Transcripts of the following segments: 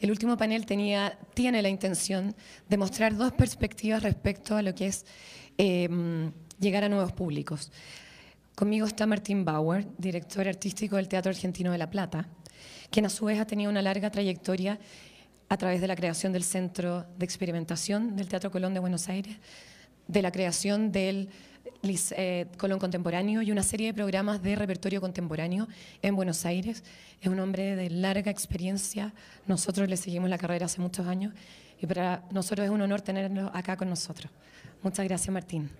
El último panel tenía, tiene la intención de mostrar dos perspectivas respecto a lo que es em, llegar a nuevos públicos. Conmigo está Martín Bauer, director artístico del Teatro Argentino de La Plata, quien a su vez ha tenido una larga trayectoria a través de la creación del Centro de Experimentación del Teatro Colón de Buenos Aires, de la creación del eh, Colón Contemporáneo y una serie de programas de repertorio contemporáneo en Buenos Aires. Es un hombre de larga experiencia. Nosotros le seguimos la carrera hace muchos años y para nosotros es un honor tenerlo acá con nosotros. Muchas gracias, Martín.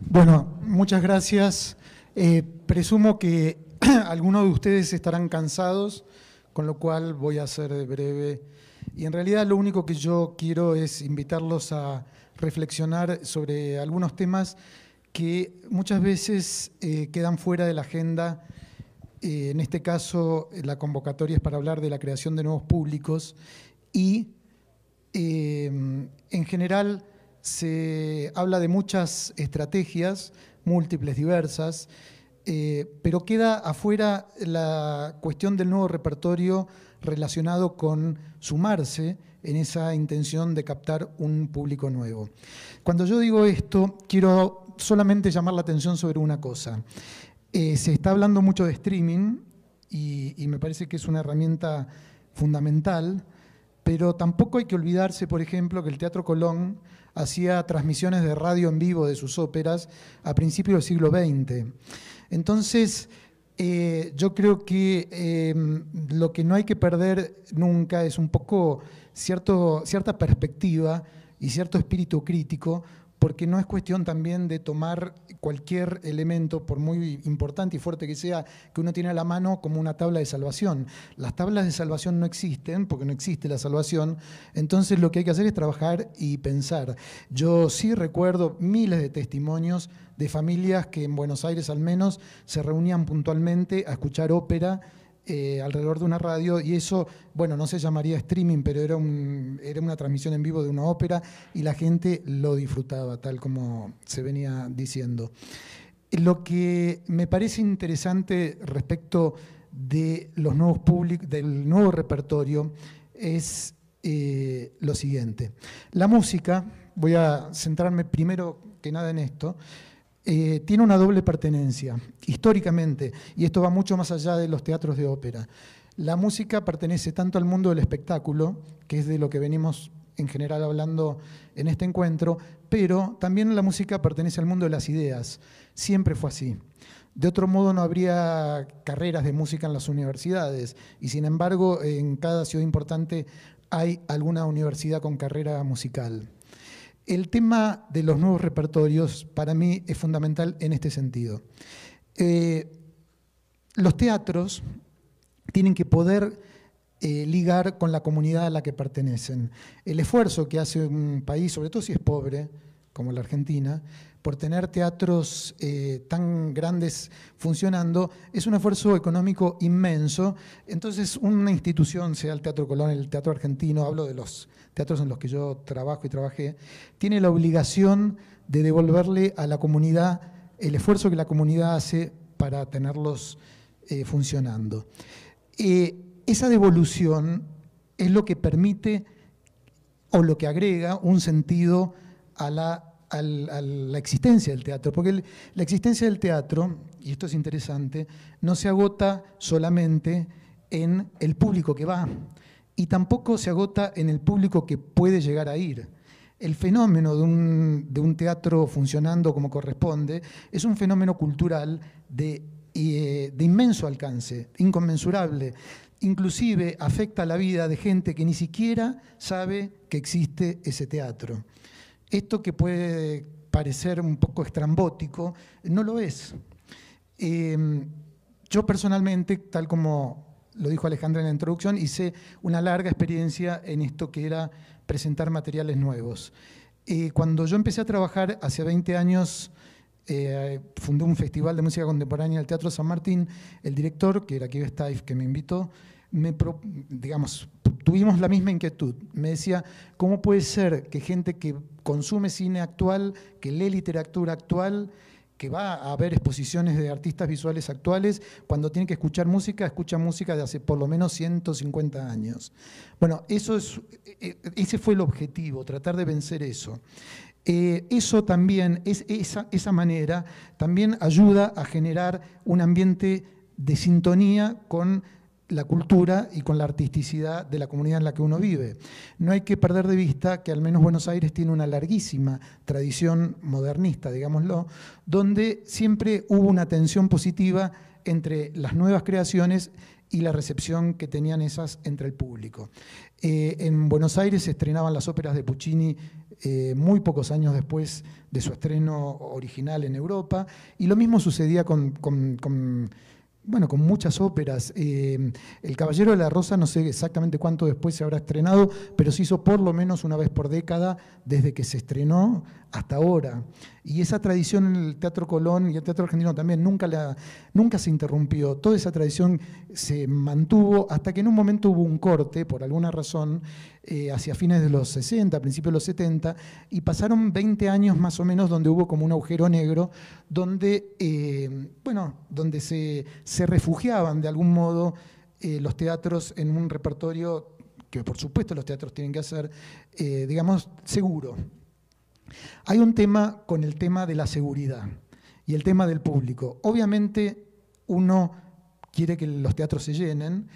Bueno, muchas gracias. Eh, presumo que algunos de ustedes estarán cansados, con lo cual voy a ser breve. Y en realidad lo único que yo quiero es invitarlos a reflexionar sobre algunos temas que muchas veces eh, quedan fuera de la agenda. Eh, en este caso, la convocatoria es para hablar de la creación de nuevos públicos y eh, en general se habla de muchas estrategias, múltiples, diversas, pero queda afuera la cuestión del nuevo repertorio relacionado con sumarse, en esa intención de captar un público nuevo. Cuando yo digo esto, quiero solamente llamar la atención sobre una cosa. Eh, se está hablando mucho de streaming y, me parece que es una herramienta fundamental, pero tampoco hay que olvidarse, por ejemplo, que el Teatro Colón hacía transmisiones de radio en vivo de sus óperas a principios del siglo XX. Entonces, eh, yo creo que eh, lo que no hay que perder nunca es un poco cierto, cierta perspectiva y cierto espíritu crítico, porque no es cuestión también de tomar cualquier elemento, por muy importante y fuerte que sea, que uno tiene a la mano como una tabla de salvación. Las tablas de salvación no existen, porque no existe la salvación, entonces lo que hay que hacer es trabajar y pensar. Yo sí recuerdo miles de testimonios de familias que en Buenos Aires al menos se reunían puntualmente a escuchar ópera eh, alrededor de una radio y eso, bueno, no se llamaría streaming, pero era, un, era una transmisión en vivo de una ópera y la gente lo disfrutaba, tal como se venía diciendo. Lo que me parece interesante respecto de los nuevos public, del nuevo repertorio es eh, lo siguiente. La música, voy a centrarme primero que nada en esto, eh, tiene una doble pertenencia, históricamente, y esto va mucho más allá de los teatros de ópera. La música pertenece tanto al mundo del espectáculo, que es de lo que venimos en general hablando en este encuentro, pero también la música pertenece al mundo de las ideas. Siempre fue así. De otro modo no habría carreras de música en las universidades y sin embargo en cada ciudad importante hay alguna universidad con carrera musical. El tema de los nuevos repertorios para mí es fundamental en este sentido. Eh, los teatros tienen que poder eh, ligar con la comunidad a la que pertenecen. El esfuerzo que hace un país, sobre todo si es pobre, como la Argentina, por tener teatros eh, tan grandes funcionando, es un esfuerzo económico inmenso. Entonces, una institución, sea el Teatro Colón, el Teatro Argentino, hablo de los teatros en los que yo trabajo y trabajé, tiene la obligación de devolverle a la comunidad el esfuerzo que la comunidad hace para tenerlos eh, funcionando. Eh, esa devolución es lo que permite o lo que agrega un sentido a la a la existencia del teatro, porque la existencia del teatro, y esto es interesante, no se agota solamente en el público que va y tampoco se agota en el público que puede llegar a ir. El fenómeno de un, de un teatro funcionando como corresponde es un fenómeno cultural de, eh, de inmenso alcance, inconmensurable. Inclusive afecta la vida de gente que ni siquiera sabe que existe ese teatro. Esto que puede parecer un poco estrambótico, no lo es. Em, yo personalmente, tal como lo dijo Alejandra en la introducción, hice una larga experiencia en esto que era presentar materiales nuevos. Eh, cuando yo empecé a trabajar hace 20 años, eh, fundé un festival de música contemporánea en el Teatro San Martín. El director, que era Kiev Stife, que me invitó, digamos, tuvimos la misma inquietud. Me decía, ¿cómo puede ser que gente que consume cine actual, que lee literatura actual, que va a ver exposiciones de artistas visuales actuales, cuando tiene que escuchar música, escucha música de hace por lo menos 150 años. Bueno, eso es, eh, eh, ese fue el objetivo, tratar de vencer eso. Eh, eso también, es, esa, esa manera, también ayuda a generar un ambiente de sintonía con la cultura y con la artisticidad de la comunidad en la que uno vive. No hay que perder de vista que al menos Buenos Aires tiene una larguísima tradición modernista, digámoslo, donde siempre hubo una tensión positiva entre las nuevas creaciones y la recepción que tenían esas entre el público. Eh, en Buenos Aires se estrenaban las óperas de Puccini eh, muy pocos años después de su estreno original en Europa, y lo mismo sucedía con bueno, con muchas óperas. Eh, el Caballero de la Rosa, no sé exactamente cuánto después se habrá estrenado, pero se hizo por lo menos una vez por década desde que se estrenó hasta ahora. Y esa tradición en el Teatro Colón y el Teatro Argentino también nunca, la, nunca se interrumpió. Toda esa tradición se mantuvo hasta que en un momento hubo un corte, por alguna razón, eh, hacia fines de los 60, principios de los 70, y pasaron 20 años más o menos donde hubo como un agujero negro, donde, eh, bueno, donde se, se, refugiaban de algún modo eh, los teatros en un repertorio que por supuesto los teatros tienen que hacer, digamos, seguro. Hay un tema con el tema de la seguridad y el tema del público. Obviamente uno quiere que los teatros se llenen,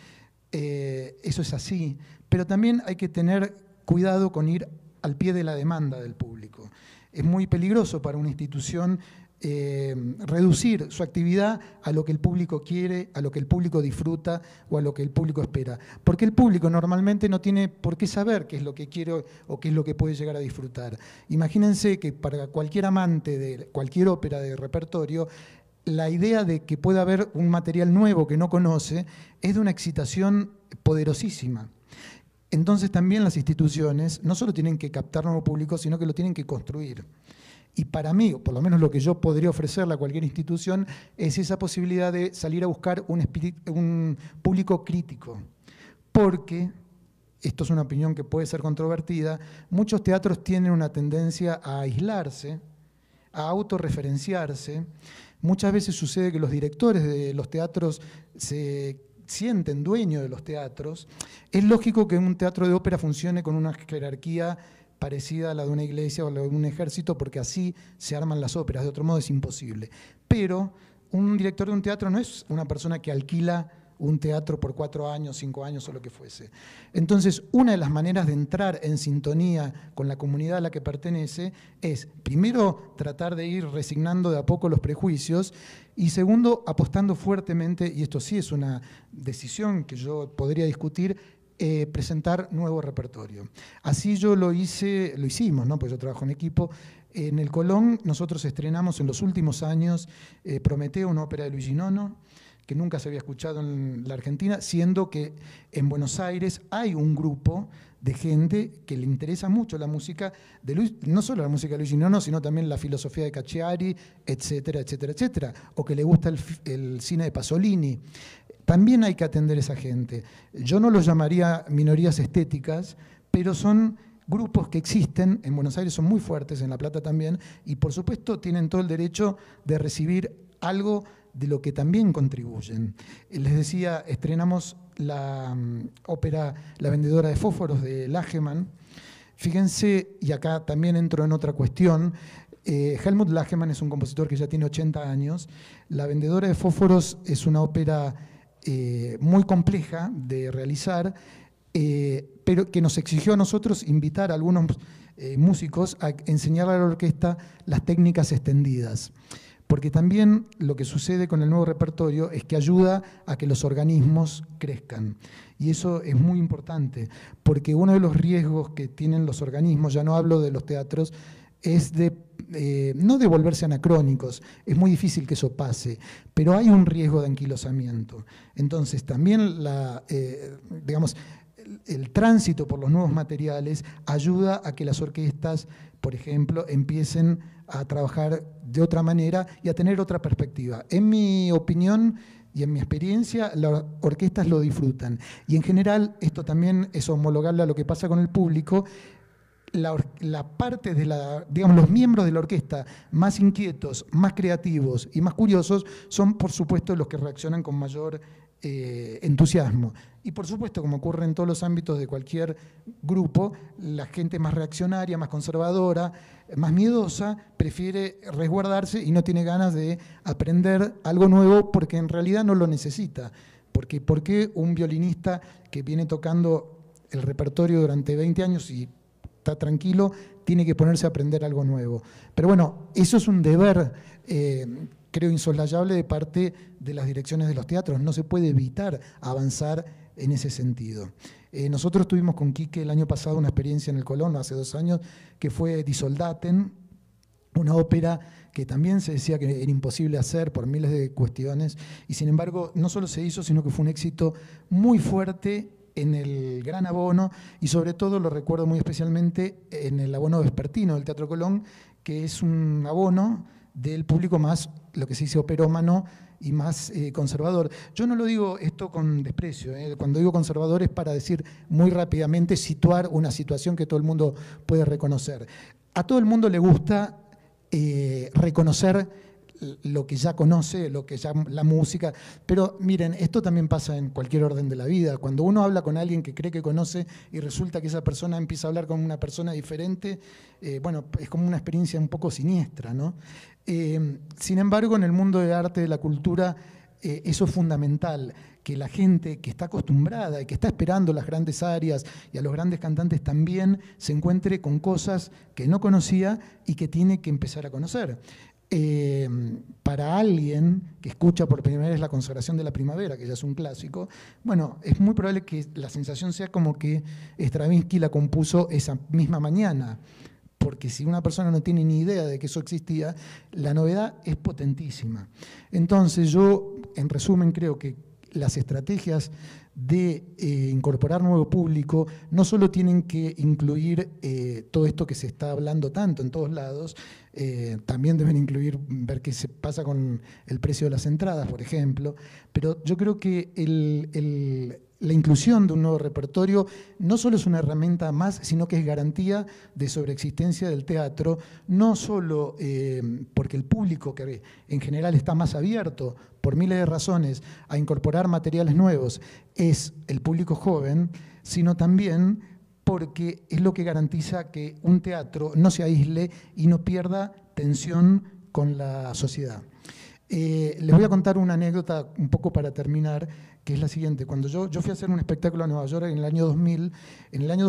eso es así, pero también hay que tener cuidado con ir al pie de la demanda del público. Es muy peligroso para una institución eh, reducir su actividad a lo que el público quiere, a lo que el público disfruta o a lo que el público espera. Porque el público normalmente no tiene por qué saber qué es lo que quiere o qué es lo que puede llegar a disfrutar. Imagínense que para cualquier amante de cualquier ópera de repertorio, la idea de que pueda haber un material nuevo que no conoce es de una excitación poderosísima. Entonces también las instituciones no solo tienen que captar nuevo público, sino que lo tienen que construir. Y para mí, o por lo menos lo que yo podría ofrecerle a cualquier institución, es esa posibilidad de salir a buscar un, un público crítico. Porque, esto es una opinión que puede ser controvertida, muchos teatros tienen una tendencia a aislarse, a autorreferenciarse. Muchas veces sucede que los directores de los teatros se sienten dueño de los teatros, es lógico que un teatro de ópera funcione con una jerarquía parecida a la de una iglesia o la de un ejército, porque así se arman las óperas, de otro modo es imposible. Pero un director de un teatro no es una persona que alquila un teatro por cuatro años, cinco años o lo que fuese. Entonces, una de las maneras de entrar en sintonía con la comunidad a la que pertenece es, primero, tratar de ir resignando de a poco los prejuicios y segundo, apostando fuertemente, y esto sí es una decisión que yo podría discutir, eh, presentar nuevo repertorio. Así yo lo hice, lo hicimos, ¿no? Pues yo trabajo en equipo. En el Colón nosotros estrenamos en los últimos años eh, Prometeo, una ópera de Luigi Nono, que nunca se había escuchado en la Argentina, siendo que en Buenos Aires hay un grupo de gente que le interesa mucho la música de Luis, no solo la música de Luigi Nono, sino también la filosofía de Cacciari, etcétera, etcétera, etcétera, o que le gusta el, cine de Pasolini. También hay que atender a esa gente. Yo no los llamaría minorías estéticas, pero son grupos que existen en Buenos Aires, son muy fuertes, en La Plata también, y por supuesto tienen todo el derecho de recibir algo de lo que también contribuyen. Les decía, estrenamos la mm, ópera La vendedora de fósforos de Lageman. Fíjense, y acá también entro en otra cuestión, eh, Helmut Lageman es un compositor que ya tiene 80 años. La vendedora de fósforos es una ópera eh, muy compleja de realizar, eh, pero que nos exigió a nosotros invitar a algunos músicos a enseñarle a la orquesta las técnicas extendidas. Porque también lo que sucede con el nuevo repertorio es que ayuda a que los organismos crezcan. Y eso es muy importante, porque uno de los riesgos que tienen los organismos, ya no hablo de los teatros, es de eh, no devolverse anacrónicos, es muy difícil que eso pase, pero hay un riesgo de anquilosamiento. Entonces, también la, eh, digamos, el, tránsito por los nuevos materiales ayuda a que las orquestas, por ejemplo, empiecen a trabajar de otra manera y a tener otra perspectiva. En mi opinión y en mi experiencia, las orquestas lo disfrutan. Y en general, esto también es homologable a lo que pasa con el público, la, parte de la, digamos, los miembros de la orquesta más inquietos, más creativos y más curiosos son, por supuesto, los que reaccionan con mayor eh, entusiasmo. Y, por supuesto, como ocurre en todos los ámbitos de cualquier grupo, la gente más reaccionaria, más conservadora, más miedosa, prefiere resguardarse y no tiene ganas de aprender algo nuevo porque en realidad no lo necesita. Porque ¿por qué un violinista que viene tocando el repertorio durante 20 años y está tranquilo, tiene que ponerse a aprender algo nuevo? Pero bueno, eso es un deber, eh, creo, insoslayable de parte de las direcciones de los teatros. No se puede evitar avanzar en ese sentido. Eh, nosotros tuvimos con Quique el año pasado una experiencia en el Colón, hace dos años, que fue Disoldaten, una ópera que también se decía que era imposible hacer por miles de cuestiones, y sin embargo no solo se hizo, sino que fue un éxito muy fuerte en el Gran Abono y sobre todo lo recuerdo muy especialmente en el abono vespertino del Teatro Colón, que es un abono del público más, lo que se dice, operómano y más eh, conservador. Yo no lo digo esto con desprecio, eh. cuando digo conservador es para decir muy rápidamente, situar una situación que todo el mundo puede reconocer. A todo el mundo le gusta eh, reconocer lo que ya conoce, lo que ya la música. Pero miren, esto también pasa en cualquier orden de la vida. Cuando uno habla con alguien que cree que conoce y resulta que esa persona empieza a hablar con una persona diferente, eh, bueno, es como una experiencia un poco siniestra, ¿no? Eh, sin embargo, en el mundo de arte, de la cultura, eh, eso es fundamental, que la gente que está acostumbrada y que está esperando las grandes áreas y a los grandes cantantes también se encuentre con cosas que no conocía y que tiene que empezar a conocer. Em, para alguien que escucha por primera vez la consagración de la primavera, que ya es un clásico, bueno, es muy probable que la sensación sea como que Stravinsky la compuso esa misma mañana, porque si una persona no tiene ni idea de que eso existía, la novedad es potentísima. Entonces yo, en resumen, creo que las estrategias de eh, incorporar nuevo público no solo tienen que incluir eh, todo esto que se está hablando tanto en todos lados, eh, también deben incluir ver qué se pasa con el precio de las entradas, por ejemplo. Pero yo creo que la inclusión de un nuevo repertorio no solo es una herramienta más, sino que es garantía de sobreexistencia del teatro, no solo eh, porque el público, que en general está más abierto por miles de razones a incorporar materiales nuevos, es el público joven, sino también porque es lo que garantiza que un teatro no se aísle y no pierda tensión con la sociedad. Eh, les voy a contar una anécdota un poco para terminar, que es la siguiente. Cuando yo, yo fui a hacer un espectáculo a Nueva York en el año 2000, en el año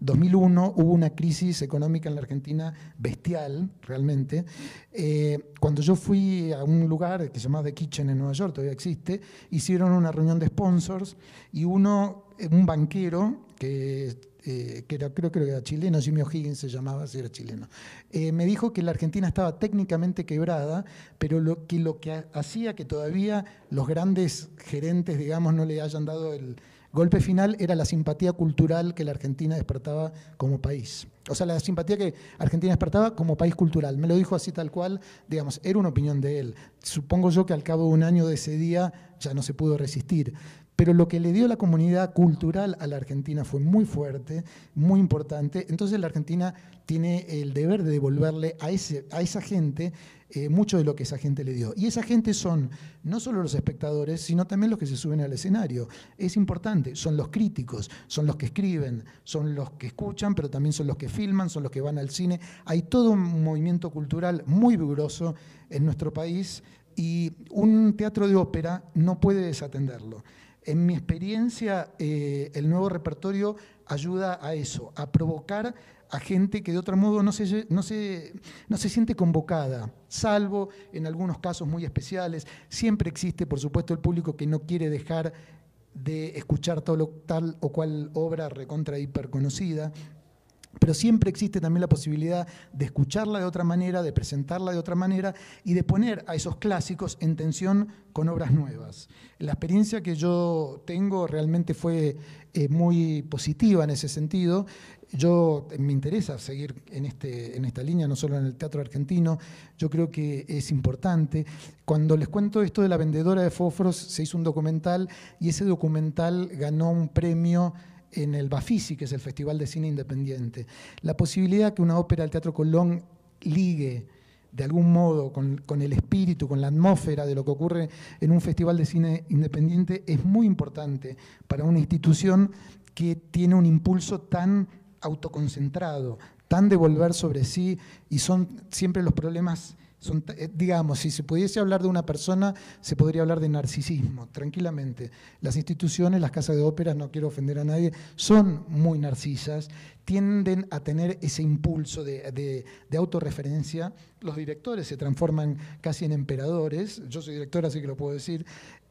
2001 hubo una crisis económica en la Argentina bestial, realmente. Eh, cuando yo fui a un lugar que se llama The Kitchen en Nueva York, todavía existe, hicieron una reunión de sponsors y uno, un banquero, que, eh, creo, que era chileno, Jimmy O'Higgins se llamaba, si era chileno, eh, me dijo que la Argentina estaba técnicamente quebrada, pero lo que, lo que hacía que todavía los grandes gerentes, digamos, no le hayan dado el golpe final era la simpatía cultural que la Argentina despertaba como país. O sea, la simpatía que Argentina despertaba como país cultural. Me lo dijo así tal cual, digamos, era una opinión de él. Supongo yo que al cabo de un año de ese día ya no se pudo resistir pero lo que le dio la comunidad cultural a la Argentina fue muy fuerte, muy importante, entonces la Argentina tiene el deber de devolverle a, esa gente eh, mucho de lo que esa gente le dio. Y esa gente son no solo los espectadores, sino también los que se suben al escenario. Es importante, son los críticos, son los que escriben, son los que escuchan, pero también son los que filman, son los que van al cine. Hay todo un movimiento cultural muy vigoroso en nuestro país y un teatro de ópera no puede desatenderlo. En mi experiencia, eh, el nuevo repertorio ayuda a eso, a provocar a gente que de otro modo no se, no, se, no se siente convocada, salvo en algunos casos muy especiales. Siempre existe, por supuesto, el público que no quiere dejar de escuchar tal o cual obra recontra hiperconocida. conocida pero siempre existe también la posibilidad de escucharla de otra manera, de presentarla de otra manera y de poner a esos clásicos en tensión con obras nuevas. La experiencia que yo tengo realmente fue eh, muy positiva en ese sentido. Yo eh, me interesa seguir en, este, en esta línea, no solo en el teatro argentino, yo creo que es importante. Cuando les cuento esto de la vendedora de fósforos, se hizo un documental y ese documental ganó un premio en el Bafisi, que es el Festival de Cine Independiente. La posibilidad que una ópera del Teatro Colón ligue de algún modo con, con, el espíritu, con la atmósfera de lo que ocurre en un festival de cine independiente es muy importante para una institución que tiene un impulso tan autoconcentrado, tan de volver sobre sí y son siempre los problemas eh, digamos, si se pudiese hablar de una persona, se podría hablar de narcisismo, tranquilamente. Las instituciones, las casas de óperas, no quiero ofender a nadie, son muy narcisas, tienden a tener ese impulso de, autorreferencia. Los directores se transforman casi en emperadores, yo soy director, así que lo puedo decir,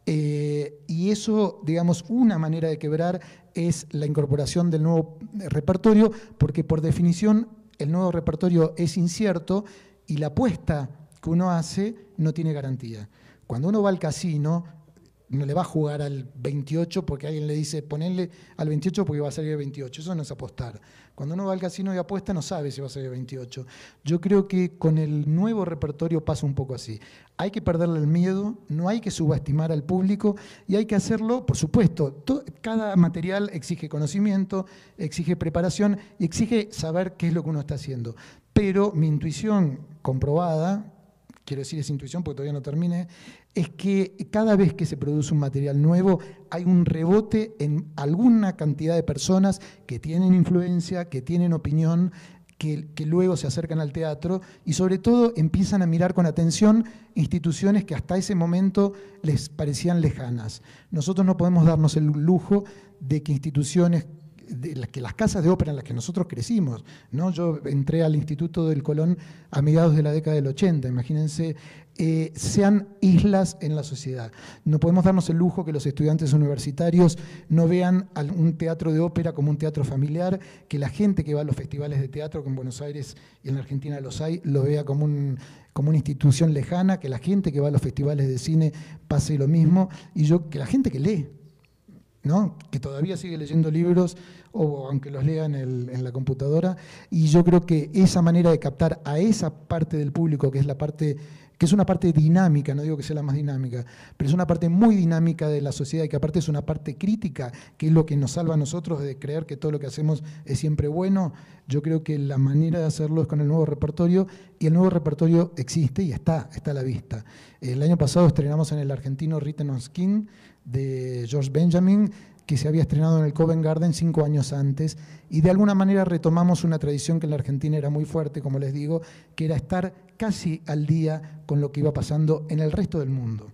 eh, y eso, digamos, una manera de quebrar es la incorporación del nuevo repertorio, porque por definición el nuevo repertorio es incierto y la apuesta que uno hace no tiene garantía. Cuando uno va al casino, no le va a jugar al 28 porque alguien le dice ponerle al 28 porque va a salir el 28. Eso no es apostar. Cuando uno va al casino y apuesta no sabe si va a salir el 28. Yo creo que con el nuevo repertorio pasa un poco así. Hay que perderle el miedo, no hay que subestimar al público y hay que hacerlo, por supuesto. cada material exige conocimiento, exige preparación y exige saber qué es lo que uno está haciendo. Pero mi intuición comprobada, quiero decir es intuición porque todavía no termine, es que cada vez que se produce un material nuevo hay un rebote en alguna cantidad de personas que tienen influencia, que tienen opinión, que, que, luego se acercan al teatro y sobre todo empiezan a mirar con atención instituciones que hasta ese momento les parecían lejanas. Nosotros no podemos darnos el lujo de que instituciones que las casas de ópera en las que nosotros crecimos, ¿no? Yo entré al Instituto del Colón a mediados de la década del 80, imagínense, eh, sean islas en la sociedad. No podemos darnos el lujo que los estudiantes universitarios no vean un teatro de ópera como un teatro familiar, que la gente que va a los festivales de teatro, que en Buenos Aires y en Argentina los hay, lo vea como como una institución lejana, que la gente que va a los festivales de cine pase lo mismo, y yo, que la gente que lee, que todavía sigue leyendo libros o aunque los lea en, la computadora. Y yo creo que esa manera de captar a esa parte del público, que es la parte que es una parte dinámica, no digo que sea la más dinámica, pero es una parte muy dinámica de la sociedad y que aparte es una parte crítica, que es lo que nos salva a nosotros de creer que todo lo que hacemos es siempre bueno. Yo creo que la manera de hacerlo es con el nuevo repertorio y el nuevo repertorio existe y está, está a la vista. El año pasado estrenamos en el argentino Written on Skin, de George Benjamin, que se había estrenado en el Covent Garden cinco años antes, y de alguna manera retomamos una tradición que en la Argentina era muy fuerte, como les digo, que era estar casi al día con lo que iba pasando en el resto del mundo.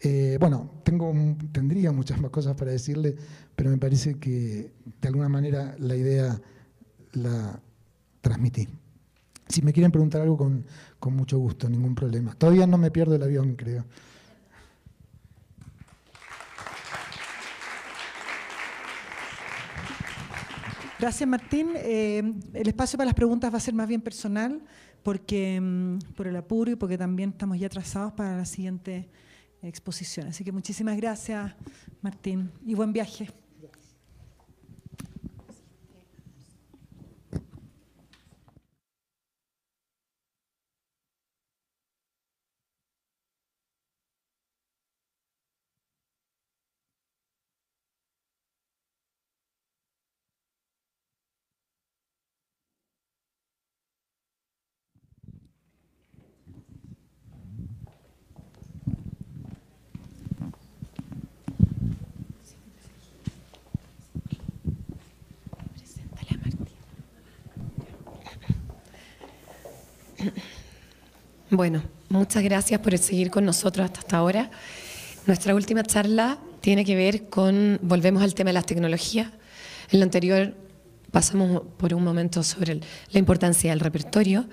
Eh, bueno, tengo, tendría muchas más cosas para decirle, pero me parece que de alguna manera la idea la transmití. Si me quieren preguntar algo, con, con mucho gusto, ningún problema. Todavía no me pierdo el avión, creo. Gracias, Martín. Eh, el espacio para las preguntas va a ser más bien personal, porque mm, por el apuro y porque también estamos ya atrasados para la siguiente exposición. Así que muchísimas gracias, Martín, y buen viaje. Bueno, muchas gracias por seguir con nosotros hasta, ahora. Nuestra última charla tiene que ver con, volvemos al tema de las tecnologías. En lo anterior pasamos por un momento sobre la importancia del repertorio,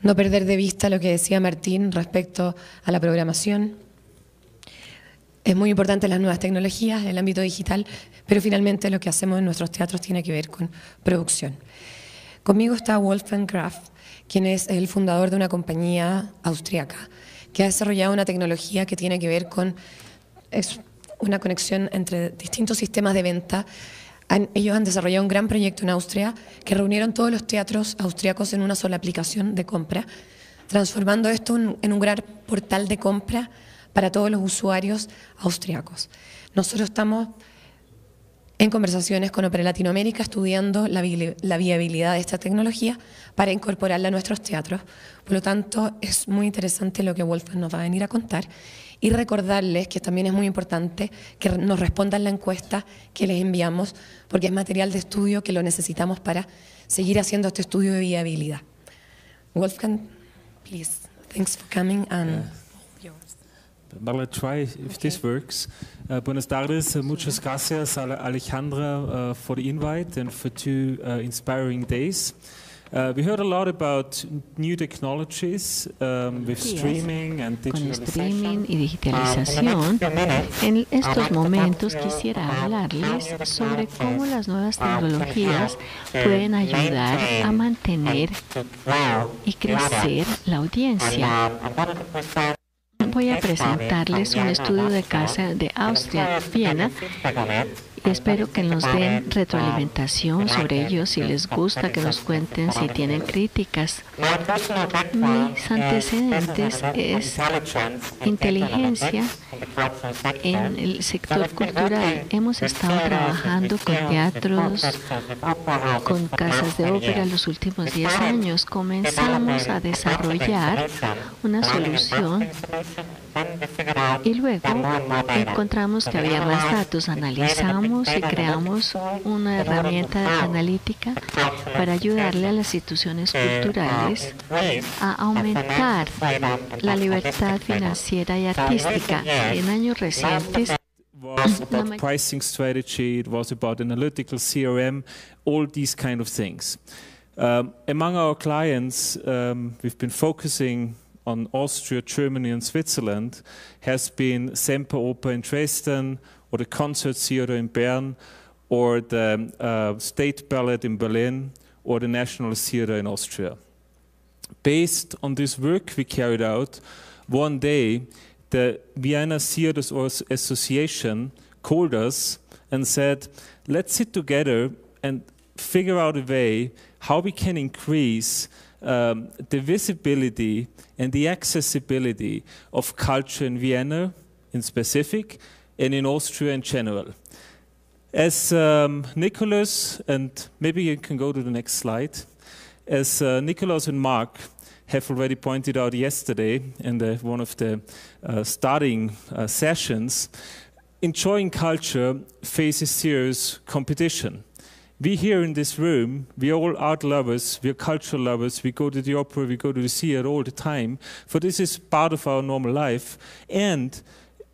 no perder de vista lo que decía Martín respecto a la programación. Es muy importante las nuevas tecnologías, el ámbito digital, pero finalmente lo que hacemos en nuestros teatros tiene que ver con producción. Conmigo está Wolfgang Kraft quien es el fundador de una compañía austriaca que ha desarrollado una tecnología que tiene que ver con es una conexión entre distintos sistemas de venta. ellos han desarrollado un gran proyecto en Austria que reunieron todos los teatros austriacos en una sola aplicación de compra, transformando esto en, en un gran portal de compra para todos los usuarios austriacos. Nosotros estamos en conversaciones con Opera Latinoamérica estudiando la, viabilidad de esta tecnología para incorporarla a nuestros teatros. Por lo tanto, es muy interesante lo que Wolfgang nos va a venir a contar y recordarles que también es muy importante que nos respondan la encuesta que les enviamos porque es material de estudio que lo necesitamos para seguir haciendo este estudio de viabilidad. Wolfgang, please, thanks for coming and... Äh, buenas tardes. Muchas gracias, Alejandra, por äh, for the invite por for two uh, inspiring days. we heard a lot about new technologies ähm, with streaming and digitalization. Con streaming y ah, digitalización, en estos ah, momentos quisiera hablarles ah, sobre cómo las nuevas pues, tecnologías pueden ayudar a mantener y crecer la audiencia. Voy a presentarles un estudio de casa de Austria, Viena, Espero que nos den retroalimentación sobre ellos si les gusta, que nos cuenten si tienen críticas. Mis antecedentes es inteligencia en el sector cultural. Hemos estado trabajando con teatros, con casas de ópera los últimos 10 años. Comenzamos a desarrollar una solución y luego encontramos que había más datos. Analizamos y creamos una herramienta analítica para ayudarle a las instituciones culturales a aumentar la libertad financiera y artística. En años recientes, was about pricing strategy, it was about analytical CRM, all these kind of things. Um, among our clients, um, we've been focusing on Austria, Germany, and Switzerland, has been Semper Oper in Dresden, or the concert theater in Bern, or the uh, State Ballet in Berlin, or the National Theater in Austria. Based on this work we carried out, one day the Vienna Theaters Association called us and said, let's sit together and figure out a way how we can increase um, the visibility and the accessibility of culture in Vienna in specific, and in Austria in general. As um, Nicholas, and maybe you can go to the next slide, as uh, Nicholas and Mark have already pointed out yesterday in the, one of the uh, starting uh, sessions, enjoying culture faces serious competition. We here in this room, we are all art lovers, we are cultural lovers, we go to the opera, we go to the theater all the time, for this is part of our normal life. And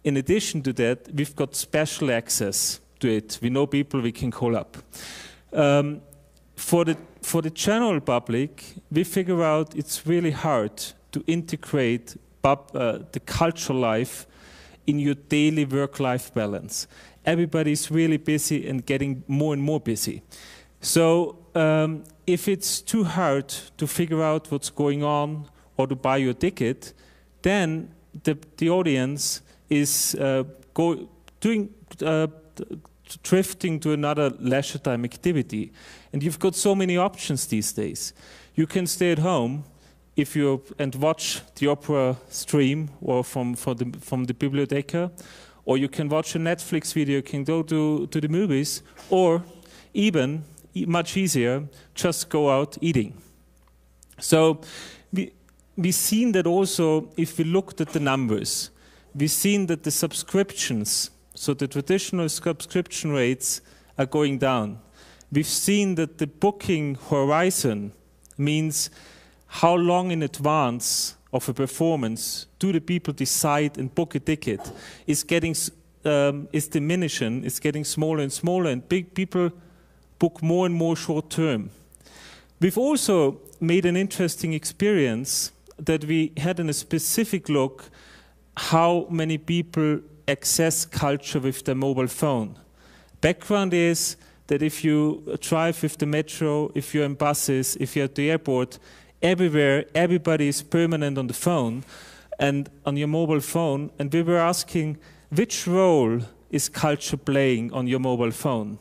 in addition to that, we've got special access to it. We know people we can call up. Um, for, the, for the general public, we figure out it's really hard to integrate uh, the cultural life in your daily work-life balance. Everybody is really busy and getting more and more busy. So um, if it's too hard to figure out what's going on or to buy your ticket, then the, the audience is uh, go, doing uh, drifting to another leisure time activity. And you've got so many options these days. You can stay at home if you and watch the opera stream or from, from, the, from the biblioteca, or you can watch a Netflix video, you can go to, to the movies, or even, much easier, just go out eating. So we, we've seen that also if we looked at the numbers we've seen that the subscriptions, so the traditional subscription rates, are going down. We've seen that the booking horizon means how long in advance of a performance do the people decide and book a ticket is getting um, is diminishing, it's getting smaller and smaller, and big people book more and more short term. We've also made an interesting experience that we had in a specific look how many people access culture with their mobile phone. Background is that if you drive with the metro, if you're in buses, if you're at the airport, everywhere, everybody is permanent on the phone and on your mobile phone. And we were asking, which role is culture playing on your mobile phone?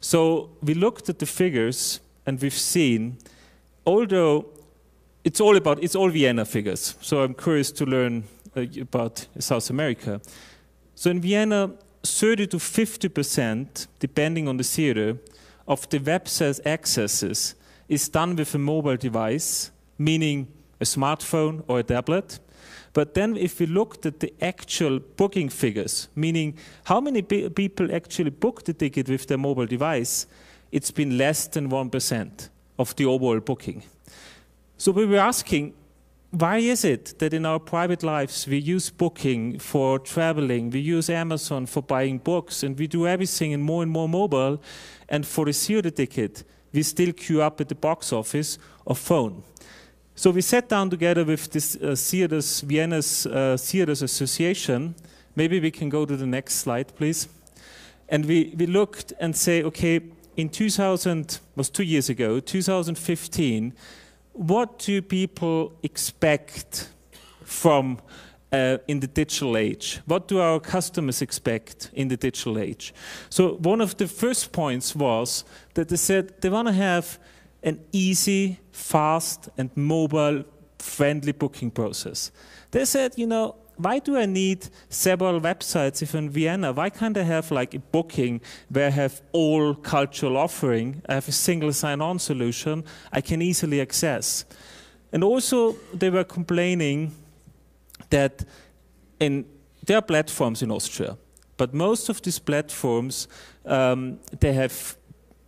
So we looked at the figures and we've seen, although it's all about, it's all Vienna figures. So I'm curious to learn uh, about South America. So in Vienna, 30 to 50 percent, depending on the theater, of the website accesses is done with a mobile device, meaning a smartphone or a tablet. But then, if we looked at the actual booking figures, meaning how many pe people actually book the ticket with their mobile device, it's been less than 1% of the overall booking. So we were asking why is it that in our private lives we use booking for traveling, we use Amazon for buying books, and we do everything in more and more mobile, and for a theater ticket, we still queue up at the box office or phone? So we sat down together with this uh, theaters, Vienna's uh, Theaters Association. Maybe we can go to the next slide, please. And we, we looked and say, okay, in 2000, was two years ago, 2015, what do people expect from uh, in the digital age? What do our customers expect in the digital age? So one of the first points was that they said they want to have an easy, fast, and mobile friendly booking process. They said, you know, why do I need several websites if in Vienna? Why can't I have like a booking where I have all cultural offering? I have a single sign-on solution I can easily access. And also they were complaining that in there are platforms in Austria, but most of these platforms um, they have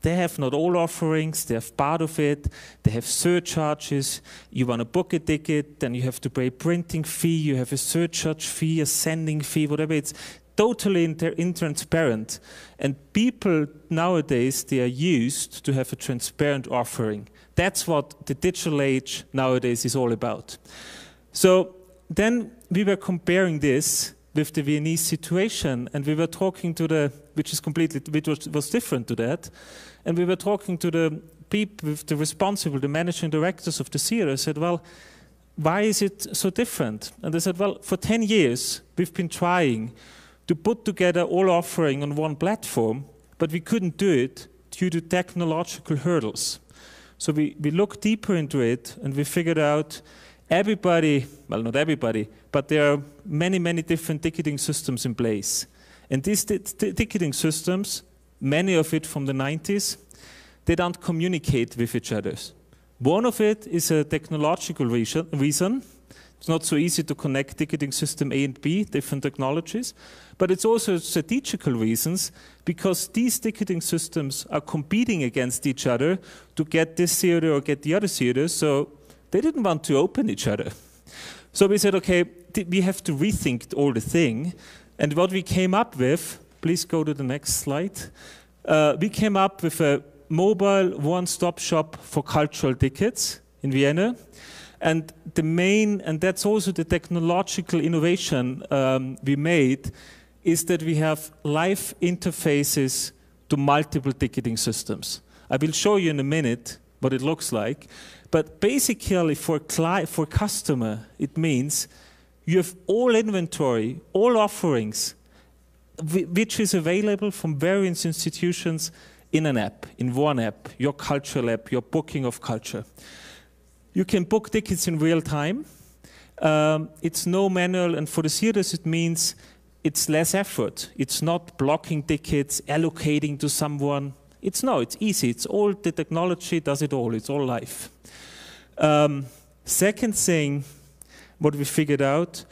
they have not all offerings, they have part of it, they have surcharges. You want to book a ticket, then you have to pay a printing fee, you have a surcharge fee, a sending fee, whatever. It's totally inter- intransparent. And people nowadays, they are used to have a transparent offering. That's what the digital age nowadays is all about. So then we were comparing this with the Viennese situation, and we were talking to the, which is completely, which was, was different to that, and we were talking to the people, with the responsible, the managing directors of the theater, I said, well, why is it so different? And they said, well, for 10 years, we've been trying to put together all offering on one platform, but we couldn't do it due to technological hurdles. So we, we looked deeper into it and we figured out everybody, well, not everybody, but there are many, many different ticketing systems in place. And these ticketing systems, many of it from the 90s, they don't communicate with each other. One of it is a technological reason. It's not so easy to connect ticketing system A and B, different technologies. But it's also strategical reasons because these ticketing systems are competing against each other to get this theater or get the other theater. So they didn't want to open each other. So we said, okay, we have to rethink all the thing. And what we came up with, please go to the next slide. Uh, we came up with a mobile one-stop shop for cultural tickets in Vienna. And the main, and that's also the technological innovation um, we made, is that we have live interfaces to multiple ticketing systems. I will show you in a minute what it looks like. But basically for, for customer, it means you have all inventory, all offerings, which is available from various institutions in an app, in one app, your cultural app, your booking of culture. You can book tickets in real time. Um, it's no manual, and for the theaters, it means it's less effort. It's not blocking tickets, allocating to someone. It's no, it's easy. It's all the technology does it all. It's all life. Um, second thing, what we figured out,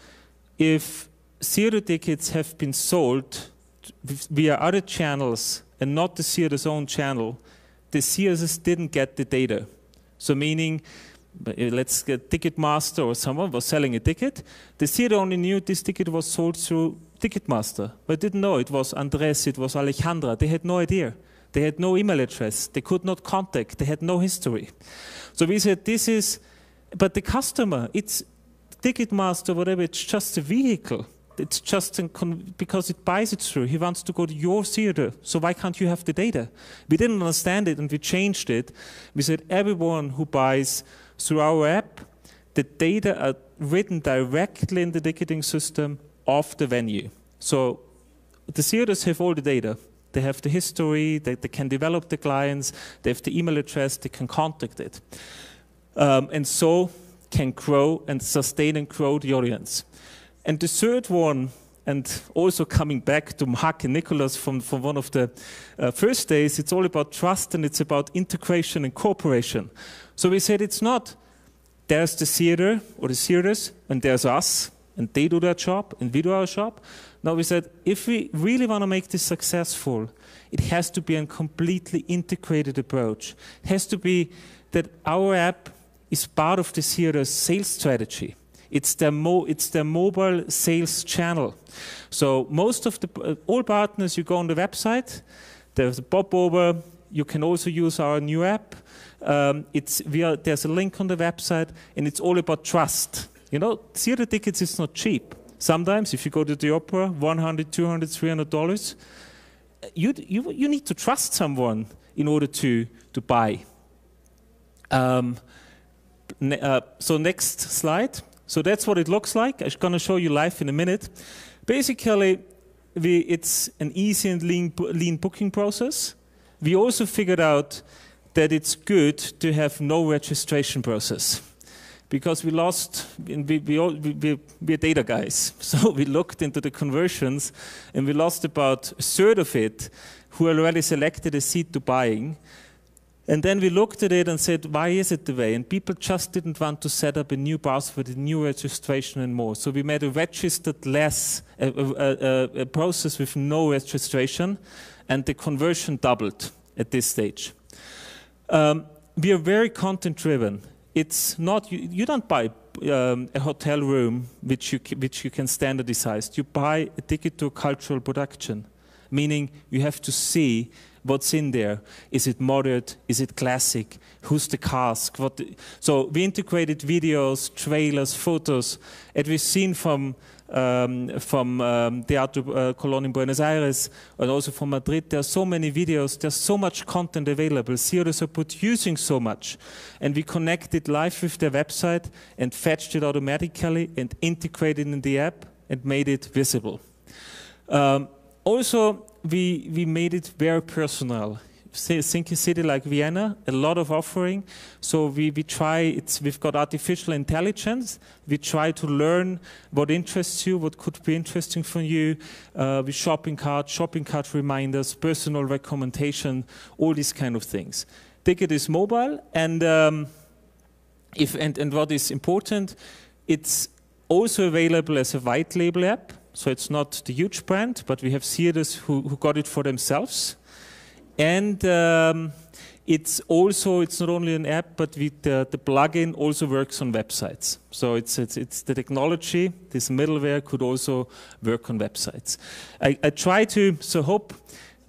if theater tickets have been sold via other channels and not the theater's own channel, the CSS didn't get the data. So meaning, uh, let's get Ticketmaster or someone was selling a ticket. The theater only knew this ticket was sold through Ticketmaster, but didn't know it was Andres, it was Alejandra. They had no idea. They had no email address. They could not contact. They had no history. So we said this is, but the customer, it's Ticketmaster, whatever, it's just a vehicle. It's just because it buys it through. He wants to go to your theater. So why can't you have the data? We didn't understand it and we changed it. We said everyone who buys through our app, the data are written directly in the ticketing system of the venue. So the theaters have all the data. They have the history, they, they can develop the clients, they have the email address, they can contact it. Um, and so can grow and sustain and grow the audience. And the third one, and also coming back to Mark and Nicholas from, from one of the uh, first days, it's all about trust and it's about integration and cooperation. So we said it's not there's the theater or the theaters and there's us, and they do their job, and we do our job. Now we said if we really want to make this successful, it has to be a completely integrated approach. It has to be that our app is part of the CRS uh, sales strategy. It's their, mo- it's their mobile sales channel. So most of the uh, all partners, you go on the website, there's a pop-over. You can also use our new app. Um, it's there's a link on the website, and it's all about trust. You know, theater tickets is not cheap. Sometimes, if you go to the opera, 100, 200, 300 dollars, you, you, you need to trust someone in order to, to buy. Um, ne uh, so next slide. So that's what it looks like. I'm going to show you live in a minute. Basically, we, it's an easy and lean, lean booking process. We also figured out that it's good to have no registration process because we lost, we, we, all, we, we, are data guys. So we looked into the conversions and we lost about a third of it who already selected a seat to buying. And then we looked at it and said, why is it the way? And people just didn't want to set up a new password, a new registration and more. So we made a registered less, a, a, a, a process with no registration and the conversion doubled at this stage. Um, we are very content driven it's not you, you don't buy um, a hotel room which you which you can standardize. You buy a ticket to cultural production, meaning you have to see what's in there. Is it moderate? Is it classic? Who's the cast? What the, so we integrated videos, trailers, photos, and we've seen from um, ähm, from um, ähm, Teatro uh, Colón in Buenos Aires and also from Madrid. There are so many videos, there's so much content available. Theaters are producing so much. And we connected live with their website and fetched it automatically and integrated in the app and made it visible. Um, also, we, we made it very personal think sinking city like Vienna, a lot of offering. So we, we try, it's, we've got artificial intelligence. We try to learn what interests you, what could be interesting for you. Uh, with shopping cart, shopping cart reminders, personal recommendation, all these kind of things. Ticket is mobile and, um, if, and, and what is important, it's also available as a white label app. So it's not the huge brand, but we have theaters who, who got it for themselves. And um, it's also, it's not only an app, but we, the, the, plugin also works on websites. So it's, it's, it's, the technology, this middleware could also work on websites. I, I try to, so hope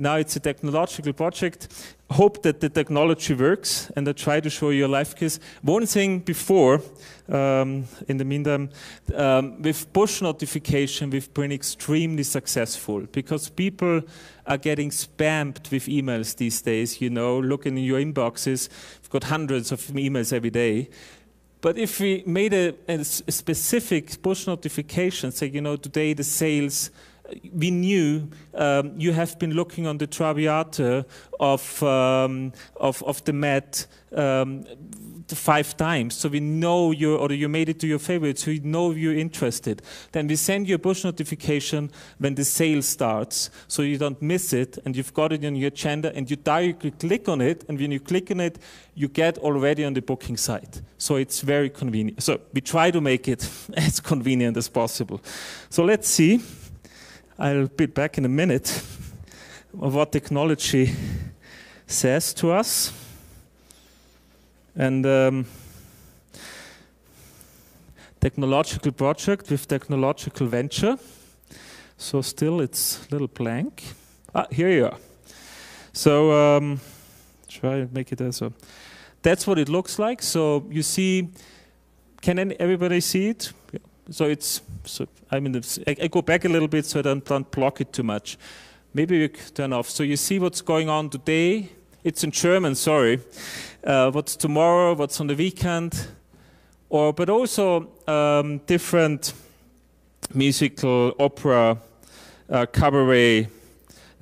now it's a technological project. Hope that the technology works, and I try to show you a life case. One thing before, um, in the meantime, um, with push notification, we've been extremely successful because people are getting spammed with emails these days. You know, looking in your inboxes, we've got hundreds of emails every day. But if we made a, a specific push notification, say, you know, today the sales we knew um, you have been looking on the Traviata of, um, of, of, the Met um, five times. So we know you, or you made it to your favorites, so we know you're interested. Then we send you a push notification when the sale starts, so you don't miss it, and you've got it on your agenda, and you directly click on it, and when you click on it, you get already on the booking site. So it's very convenient. So we try to make it as convenient as possible. So let's see. I'll be back in a minute of what technology says to us. And um, technological project with technological venture. So still it's a little blank. Ah, here you are. So um, try and make it as a. That's what it looks like. So you see, can any, everybody see it? Yeah so it's, so, I mean, I, I, go back a little bit so I don't, don't block it too much. Maybe we turn off. So you see what's going on today. It's in German, sorry. Uh, what's tomorrow, what's on the weekend. Or, but also um, different musical, opera, uh, cabaret,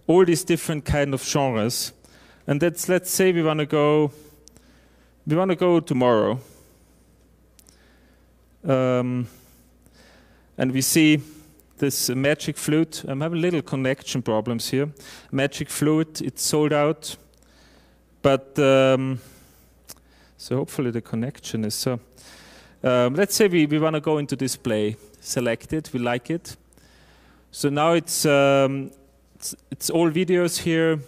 all these different kind of genres. And that's, let's say we want to go, we want to go tomorrow. Um, and we see this magic flute. I'm having little connection problems here. Magic flute, it's sold out, but um, so hopefully the connection is so. Uh, um, let's say we, we want to go into display, select it, we like it. So now it's, um, it's, it's, all videos here,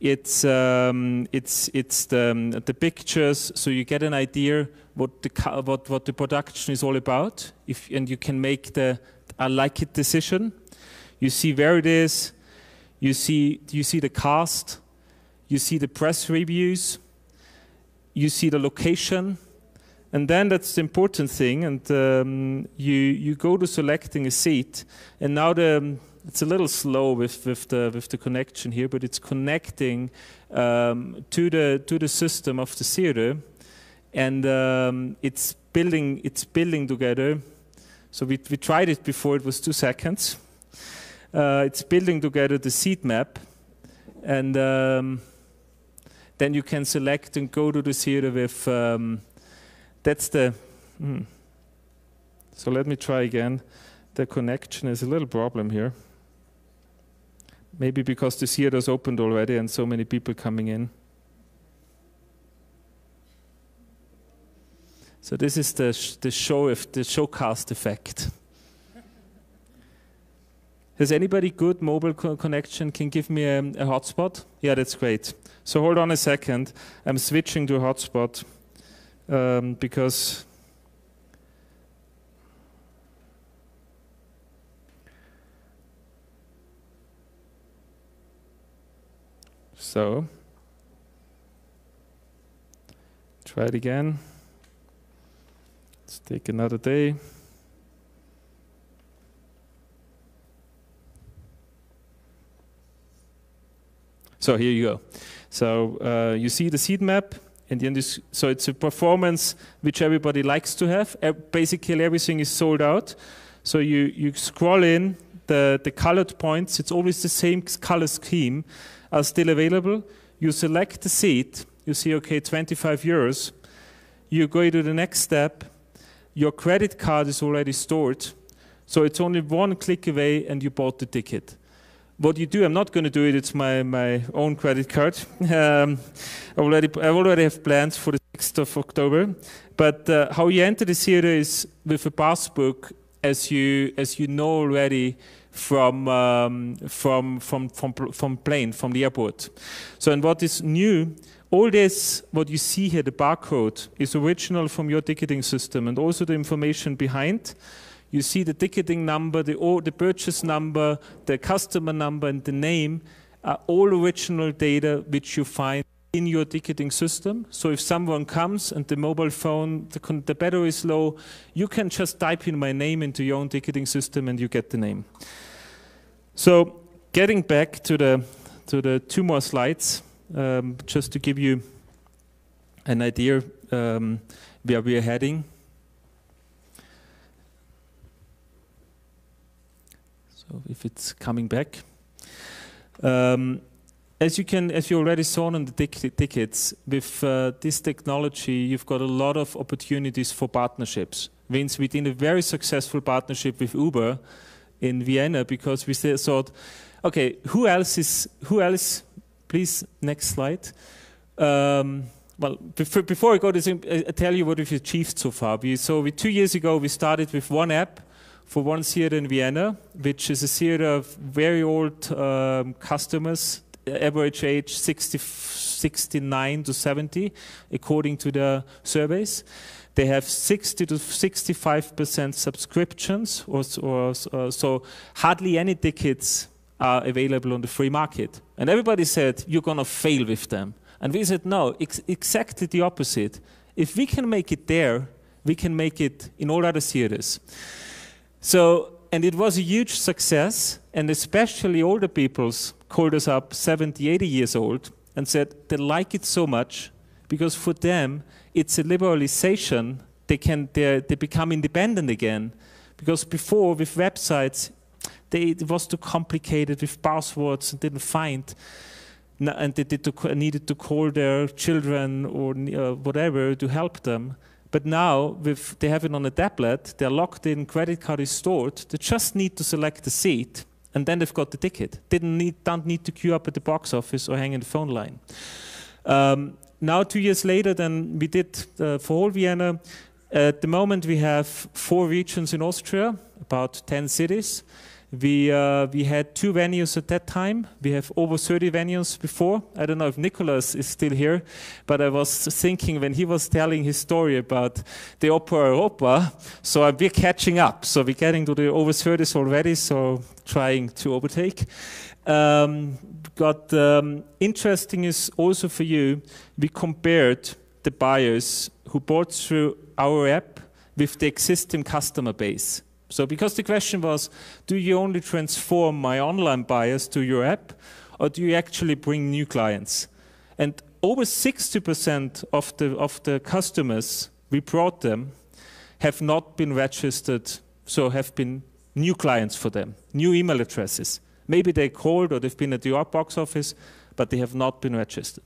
it's, um, it's, it's the, um, the pictures, so you get an idea what the what what the production is all about. If and you can make the I like it decision. You see where it is. You see you see the cast. You see the press reviews. You see the location. And then that's the important thing. And um, you you go to selecting a seat, and now the it's a little slow with, with the with the connection here, but it's connecting um, to the to the system of the theater and um, it's building it's building together. So we, we tried it before; it was two seconds. Uh, it's building together the seed map, and um, then you can select and go to the theater with. Um, that's the. Hmm. So let me try again. The connection is a little problem here. Maybe because the theater is opened already and so many people coming in. So this is the, sh the show if the showcast effect. Has anybody good mobile co connection can give me a, a hotspot? Yeah, that's great. So hold on a second. I'm switching to hotspot um, because so try it again. Let's take another day. So here you go. So uh, you see the seed map. And then this, so it's a performance which everybody likes to have. Basically, everything is sold out. So you, you scroll in the, the colored points. It's always the same color scheme are still available. You select the seat. You see, okay, 25 euros. You go to the next step your credit card is already stored, so it's only one click away and you bought the ticket. What you do, I'm not going to do it, it's my, my own credit card. um, already, I already have plans for the 6th of October. But uh, how you enter the theater is with a passbook, as you, as you know already from, um, from, from, from, from plane, from the airport. So, and what is new all this, what you see here, the barcode, is original from your ticketing system and also the information behind. You see the ticketing number, the, the purchase number, the customer number, and the name are all original data which you find in your ticketing system. So if someone comes and the mobile phone, the, the battery is low, you can just type in my name into your own ticketing system and you get the name. So getting back to the, to the two more slides um, just to give you an idea um, where we are heading. So if it's coming back. Um, as you can, as you already saw on the tickets, with uh, this technology, you've got a lot of opportunities for partnerships. Vince, we did a very successful partnership with Uber in Vienna because we thought, okay, who else is who else Please, next slide. Um, well, before, before I go to uh, tell you what we've achieved so far. We, so we, two years ago, we started with one app for one theater in Vienna, which is a theater of very old um, customers, average age 60, 69 to 70, according to the surveys. They have 60 to 65% subscriptions, or, or, or uh, so hardly any tickets are available on the free market. And everybody said, you're going to fail with them. And we said, no, ex exactly the opposite. If we can make it there, we can make it in all other theaters. So, and it was a huge success, and especially older peoples called us up, 70, 80 years old, and said they like it so much because for them it's a liberalization. They can they become independent again, because before with websites they, it was too complicated with passwords and didn't find. And they to, needed to call their children or uh, whatever to help them. But now, with, they have it on a tablet, they're locked in, credit card is stored, they just need to select the seat, and then they've got the ticket. Didn't need, don't need to queue up at the box office or hang in the phone line. Um, now, two years later, then we did uh, for all Vienna, at the moment, we have four regions in Austria, about 10 cities. We, uh, we had two venues at that time. We have over 30 venues before. I don't know if Nicholas is still here, but I was thinking when he was telling his story about the Opera Europa, so we're catching up. So we're getting to the over 30s already, so trying to overtake. Um, got um, interesting is also for you, we compared the buyers who bought through our app with the existing customer base. So because the question was, do you only transform my online buyers to your app, or do you actually bring new clients? And over 60% of the, of the customers we brought them have not been registered, so have been new clients for them, new email addresses. Maybe they called or they've been at the box office, but they have not been registered.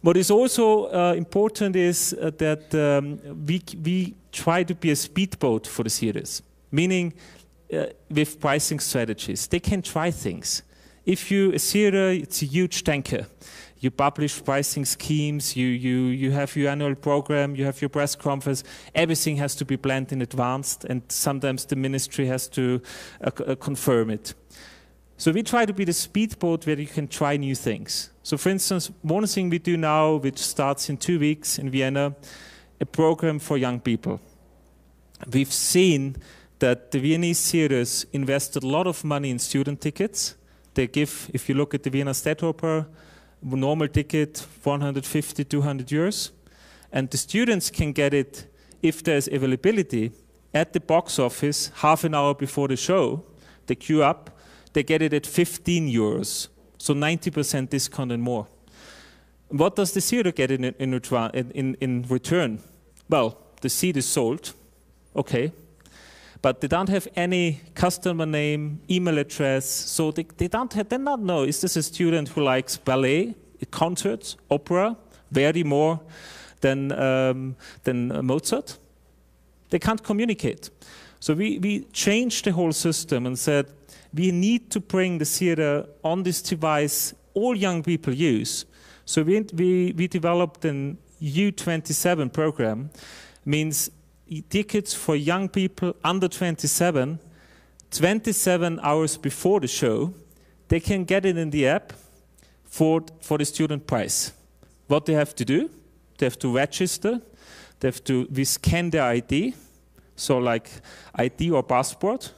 What is also uh, important is uh, that um, we, we try to be a speedboat for the series, meaning uh, with pricing strategies. They can try things. If you, a series, it's a huge tanker. You publish pricing schemes, you, you, you have your annual program, you have your press conference. Everything has to be planned in advance, and sometimes the ministry has to uh, uh, confirm it. So we try to be the speedboat where you can try new things. So for instance, one thing we do now, which starts in two weeks in Vienna, a program for young people. We've seen that the Viennese theaters invest a lot of money in student tickets. They give, if you look at the Vienna State Opera, normal ticket 150, 200 euros. And the students can get it, if there's availability, at the box office half an hour before the show. They queue up they get it at 15 euros. So 90% discount and more. What does the seeder get in, in, in, in return? Well, the seed is sold, okay, but they don't have any customer name, email address, so they, they don't have, they not know, is this a student who likes ballet, concerts, opera, Verdi more than, um, than Mozart? They can't communicate. So we, we changed the whole system and said, we need to bring the theater on this device all young people use. So we, we, we developed an U27 program, means tickets for young people under 27, 27 hours before the show, they can get it in the app for, for the student price. What they have to do, they have to register, they have to, we scan their ID, so like ID or passport,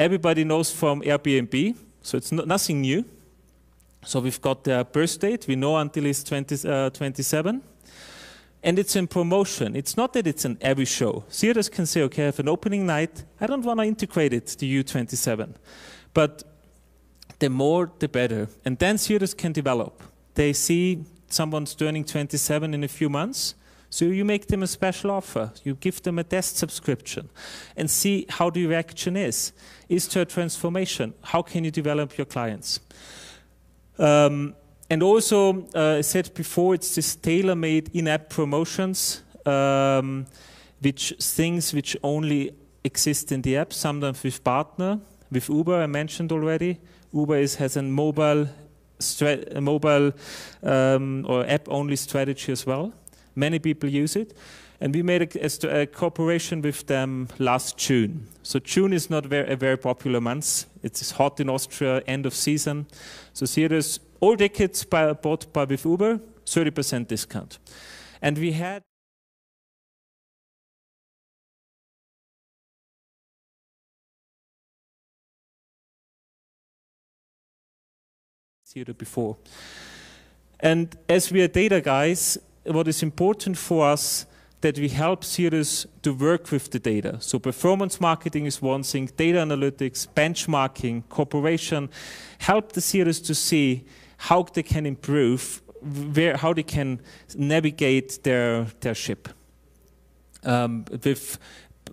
Everybody knows from Airbnb, so it's no, nothing new. So we've got their birth date, we know until he's 20, uh, 27. And it's in promotion. It's not that it's in every show. Theaters can say, okay, I have an opening night, I don't want to integrate it to U27. But the more, the better. And then theaters can develop. They see someone's turning 27 in a few months, so you make them a special offer. You give them a test subscription and see how the reaction is. Is there a transformation? How can you develop your clients? Um, and also, uh, I said before, it's this tailor-made in-app promotions, um, which things which only exist in the app, sometimes with partner. With Uber, I mentioned already, Uber is, has a mobile, mobile um, or app-only strategy as well. Many people use it. And we made a, a cooperation with them last June. So June is not very, a very popular month. It's hot in Austria, end of season. So here is all tickets by, bought by with Uber, 30% discount. And we had it before. And as we are data guys, what is important for us that we help series to work with the data. So performance marketing is one thing, data analytics, benchmarking, cooperation, help the series to see how they can improve, where, how they can navigate their, their ship. Um, with,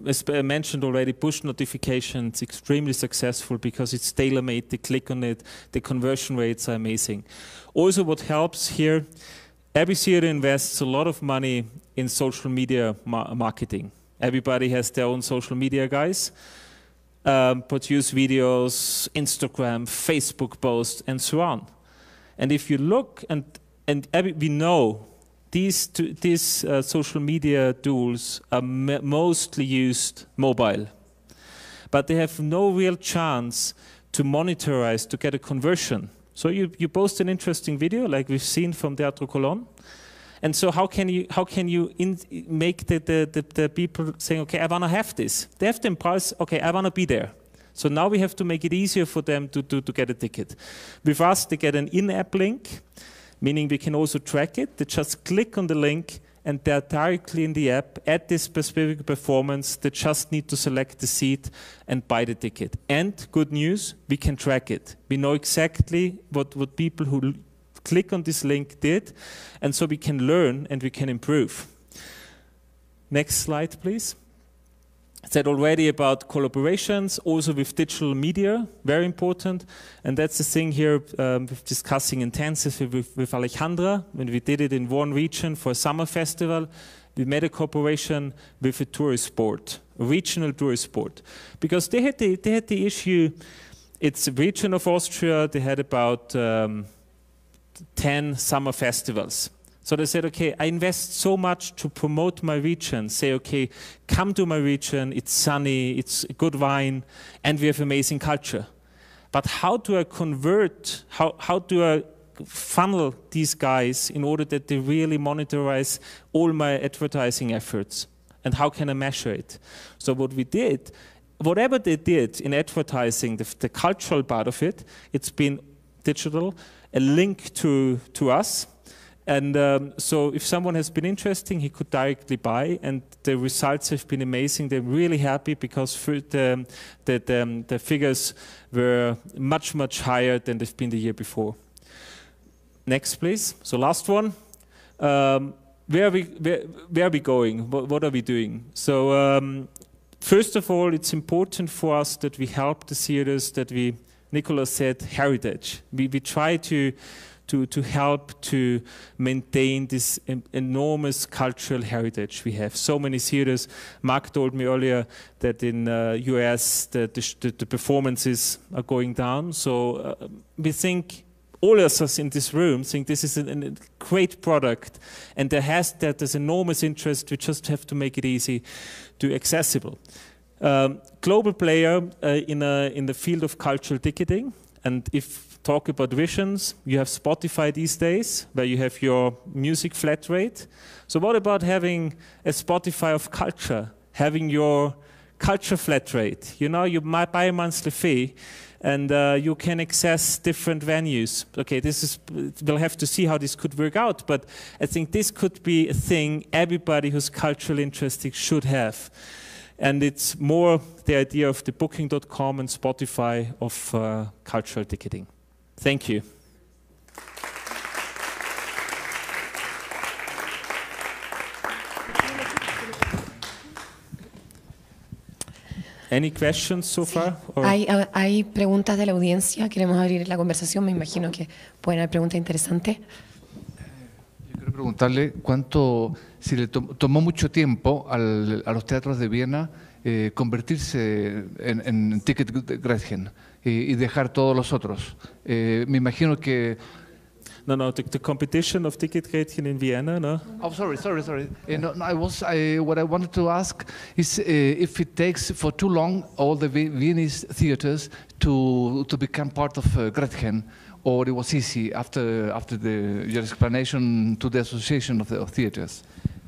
as I mentioned already, push notifications extremely successful because it's tailor-made, they click on it, the conversion rates are amazing. Also what helps here, Abby invests a lot of money in social media ma marketing. Everybody has their own social media guys, um, produce videos, Instagram, Facebook posts, and so on. And if you look, and, and we know these, these uh, social media tools are mostly used mobile, but they have no real chance to monetize, to get a conversion so you, you post an interesting video like we've seen from Teatro Colón. And so how can you, how can you in, make the, the, the, the people saying, okay, I want to have this. They have the impulse, okay, I want to be there. So now we have to make it easier for them to, to, to get a ticket. With us, they get an in-app link, meaning we can also track it. They just click on the link and they're directly in the app at this specific performance. They just need to select the seat and buy the ticket. And good news, we can track it. We know exactly what, what people who click on this link did, and so we can learn and we can improve. Next slide, please said already about collaborations, also with digital media, very important. And that's the thing here um, discussing intensively with, with Alejandra, when we did it in one region for a summer festival, we made a cooperation with a tourist board, a regional tourist board. Because they had the, they had the issue, it's a region of Austria, they had about um, 10 summer festivals. So they said, okay, I invest so much to promote my region. Say, okay, come to my region, it's sunny, it's good wine, and we have amazing culture. But how do I convert, how, how do I funnel these guys in order that they really monetize all my advertising efforts? And how can I measure it? So what we did, whatever they did in advertising, the, the cultural part of it, it's been digital, a link to, to us, and um, so if someone has been interesting, he could directly buy. And the results have been amazing. They're really happy because the, the, the, um, the figures were much, much higher than they've been the year before. Next, please. So last one. Um, where, are we, where, where are we going? What, what, are we doing? So um, first of all, it's important for us that we help the theaters that we, Nicola said, heritage. We, we try to to, to help to maintain this em- enormous cultural heritage we have. So many theaters. Mark told me earlier that in uh, US the, the, the, performances are going down. So uh, we think all of us in this room think this is a, great product, and there has that there's enormous interest. We just have to make it easy to accessible. Um, global player uh, in a, in the field of cultural ticketing, and if talk about visions. You have Spotify these days, where you have your music flat rate. So what about having a Spotify of culture, having your culture flat rate? You know, you might buy a monthly fee, and uh, you can access different venues. Okay, this is we'll have to see how this could work out, but I think this could be a thing everybody who's culturally interested should have. And it's more the idea of the booking.com and Spotify of uh, cultural ticketing. Thank you. Any hay, preguntas de la audiencia. Queremos abrir la conversación. Me imagino que pueden haber preguntas interesantes. Yo quiero preguntarle cuánto, si le tomó mucho tiempo al, a los teatros de Viena eh, convertirse en, en Ticket Gretchen. y dejar todos los otros. Eh, me imagino que... No, no, the, the competition of Ticketgate in Vienna, no? Oh, sorry, sorry, sorry. Uh, no, no, I was, I, what I wanted to ask is uh, if it takes for too long all the Viennese theaters to, to become part of uh, Gretchen, or it was easy after, after the, your explanation to the Association of, the, of Theaters?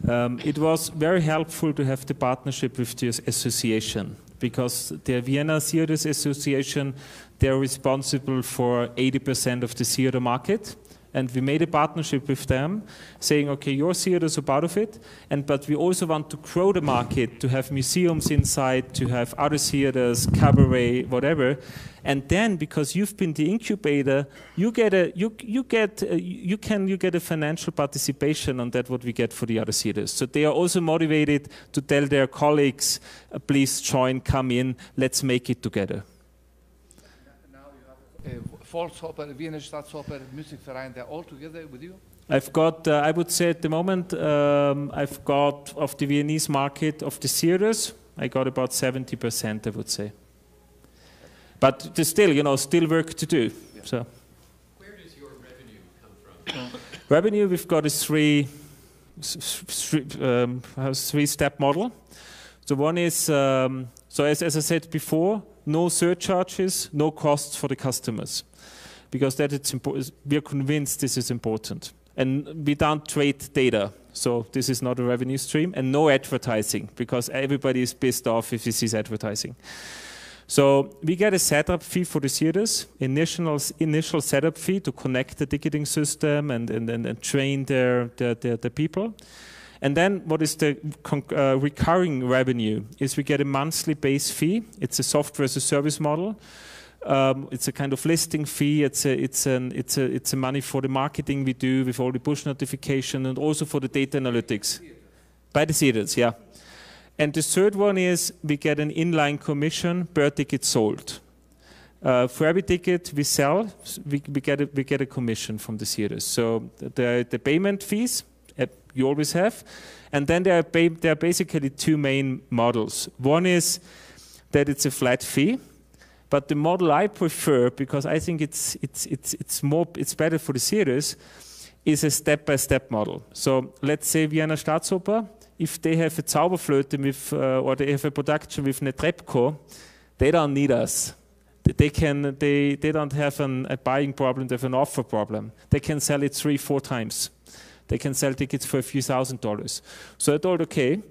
Um, it was very helpful to have the partnership with the association because the Vienna Theaters Association, they're responsible for 80% of the theater market and we made a partnership with them saying okay your theater is a part of it and but we also want to grow the market to have museums inside to have other theaters cabaret whatever and then because you've been the incubator you get a you you get a, uh, you can you get a financial participation on that what we get for the other theaters so they are also motivated to tell their colleagues uh, please join come in let's make it together uh, Wiener they're all together with you? I've got, uh, I would say at the moment, um, I've got of the Viennese market of the series, I got about 70%, I would say. But still, you know, still work to do. Yeah. So. Where does your revenue come from? revenue, we've got a three, three, um, three step model. So one is, um, so as, as I said before, no surcharges, no costs for the customers because that it's important. We are convinced this is important, and we don't trade data. So this is not a revenue stream, and no advertising because everybody is pissed off if he sees advertising. So we get a setup fee for the theaters, initial, initial setup fee to connect the ticketing system and, and, and, and train their, their, their, their, people. And then what is the uh, recurring revenue is we get a monthly base fee. It's a software as a service model um, it's a kind of listing fee. It's a, it's an, it's a, it's a money for the marketing we do with all the push notification and also for the data analytics. By the theaters, yeah. And the third one is we get an inline commission per ticket sold. Uh, for every ticket we sell, we, we, get a, we get a commission from the theaters. So the, the payment fees uh, you always have. And then there are, there are basically two main models. One is that it's a flat fee but the model I prefer, because I think it's, it's, it's, it's, more, it's better for the series, is a step-by-step model. So let's say Vienna Staatsoper, if they have a Zauberflöte with, uh, or they have a production with a they don't need us. They, can, they, they don't have an, a buying problem, they have an offer problem. They can sell it three, four times. They can sell tickets for a few thousand dollars. So I thought, okay,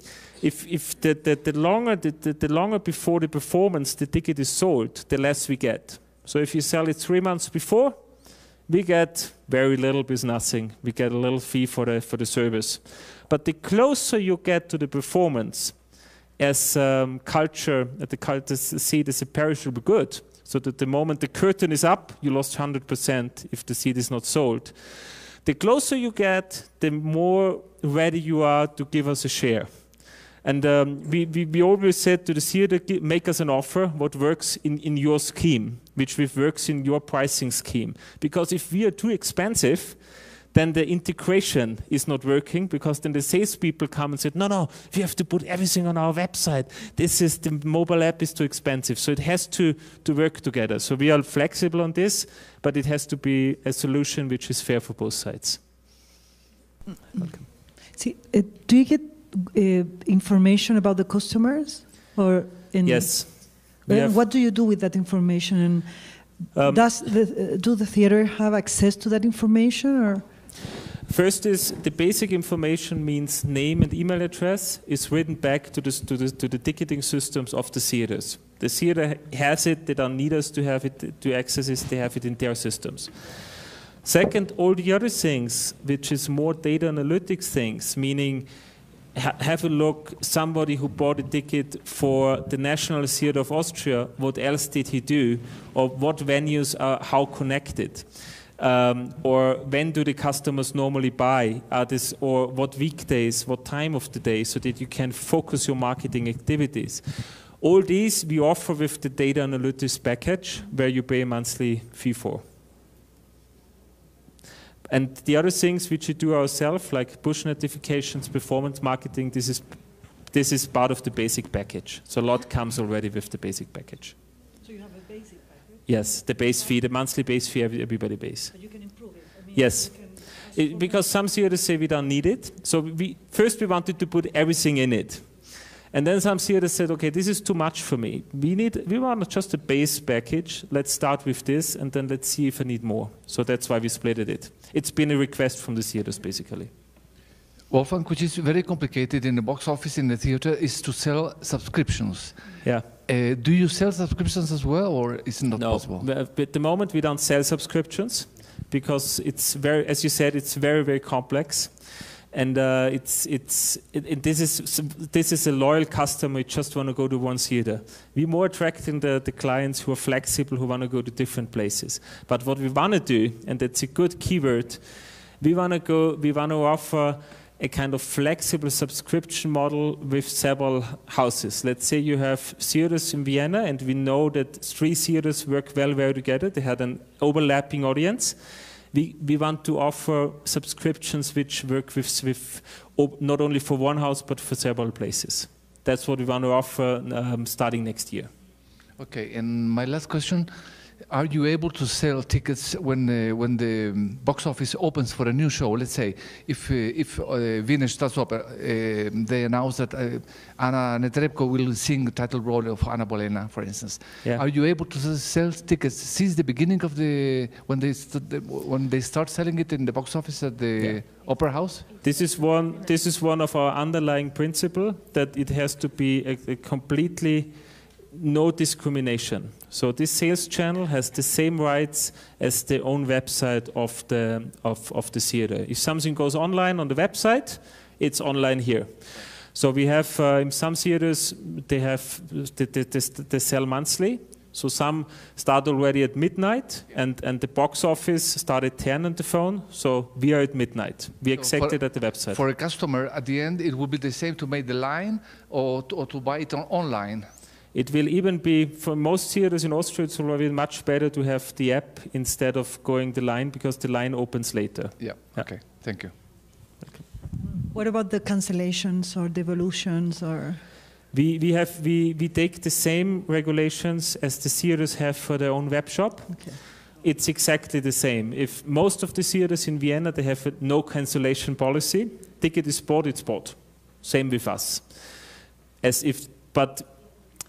if, if the, the, the longer the, the, the longer before the performance the ticket is sold, the less we get. So if you sell it three months before, we get very little if nothing. We get a little fee for the for the service. But the closer you get to the performance, as um, culture at the culture seed is a perishable good, so that the moment the curtain is up, you lost 100% if the seat is not sold. The closer you get, the more ready you are to give us a share. And um, we, we, we, always said to the theater, make us an offer what works in, in your scheme, which works in your pricing scheme. Because if we are too expensive, then the integration is not working because then the salespeople come and said, no, no, we have to put everything on our website. This is the mobile app is too expensive. So it has to, to work together. So we are flexible on this, but it has to be a solution which is fair for both sides. Okay. Mm-hmm. See, uh, do you get uh, information about the customers or yes have, what do you do with that information and um, does the, uh, do the theater have access to that information or First is the basic information means name and email address is written back to the, to the, to the ticketing systems of the theaters. The theater has it, they don't need us to have it to access it, they have it in their systems. Second, all the other things, which is more data analytics things, meaning ha have a look. Somebody who bought a ticket for the National Theatre of Austria, what else did he do? Or what venues are how connected? Um, or when do the customers normally buy? this, or what weekdays, what time of the day, so that you can focus your marketing activities. All these we offer with the data analytics package, where you pay a monthly fee for. And the other things which we do ourselves, like push notifications, performance marketing, this is this is part of the basic package. So a lot comes already with the basic package. So you have a basic package? Yes, the base fee, the monthly base fee, everybody pays. But you can improve it? I mean, yes. It, because some theaters say we don't need it. So we, first we wanted to put everything in it. And then some theaters said, okay, this is too much for me. We need, we want just a base package. Let's start with this, and then let's see if I need more. So that's why we splitted it. It's been a request from the theaters, basically. Wolfgang, which is very complicated in the box office in the theater, is to sell subscriptions. Yeah. Uh, do you sell subscriptions as well, or is it not no. possible? At the moment, we don't sell subscriptions because it's very, as you said, it's very, very complex and uh, it's, it's, it, it, this, is, this is a loyal customer. who just want to go to one theater. We're more attracting the, the clients who are flexible, who want to go to different places. But what we want to do, and that's a good keyword, we want to go. We want to offer a kind of flexible subscription model with several houses. Let's say you have theaters in Vienna, and we know that three theaters work well well together. They had an overlapping audience we, we want to offer subscriptions which work with Swift not only for one house but for several places. That's what we want to offer um, starting next year. Okay, and my last question are you able to sell tickets when uh, when the um, box office opens for a new show? Let's say if uh, if uh, Wiener Staatsoper uh, they announce that uh, Anna Netrebko will sing the title role of Anna Bolena, for instance. Yeah. Are you able to sell tickets since the beginning of the when they when they start selling it in the box office at the yeah. Opera House? This is one. This is one of our underlying principle that it has to be a, a completely no discrimination so this sales channel has the same rights as the own website of the, of, of the theater. If something goes online on the website, it's online here. So we have uh, in some theaters, they have they, they, they, sell monthly. So some start already at midnight, and, and the box office started 10 on the phone. So we are at midnight. We accept so it at the website. For a customer, at the end, it would be the same to make the line or to, or to buy it on, online. It will even be, for most theaters in Austria, it's already much better to have the app instead of going the line because the line opens later. Yeah, yeah. okay, thank you. Okay. What about the cancellations or devolutions or? We, we, have, we, we take the same regulations as the theaters have for their own web shop. Okay. It's exactly the same. If most of the theaters in Vienna, they have no cancellation policy, ticket is bought, it's bought. Same with us. As if, but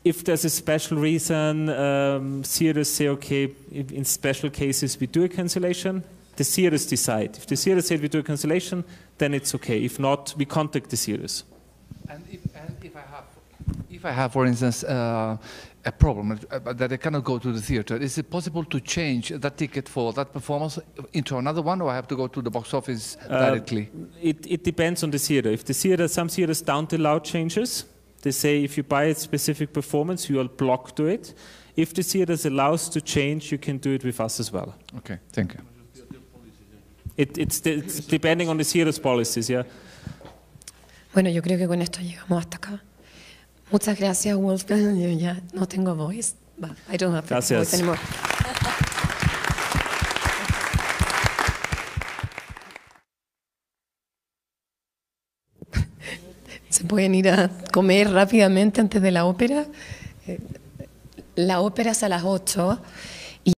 if there's a special reason, um, theaters say, okay, in special cases we do a cancellation. The theaters decide. If the theaters say we do a cancellation, then it's okay. If not, we contact the theaters. And if, and if I have, if I have, for instance, uh, a problem uh, that I cannot go to the theater, is it possible to change that ticket for that performance into another one, or I have to go to the box office uh, directly? Uh, it, it depends on the theater. If the theater, some theaters don't allow changes. They say if you buy a specific performance, you are blocked to it. If the theaters allows to change, you can do it with us as well. Okay, thank you. It, it's, it's depending on the theaters policies, yeah. Bueno, yo creo que con esto llegamos hasta acá. Muchas gracias, Wolfgang. Yo ya no tengo voice. I don't have gracias. voice anymore. se pueden ir a comer rápidamente antes de la ópera. Eh, la ópera es a las 8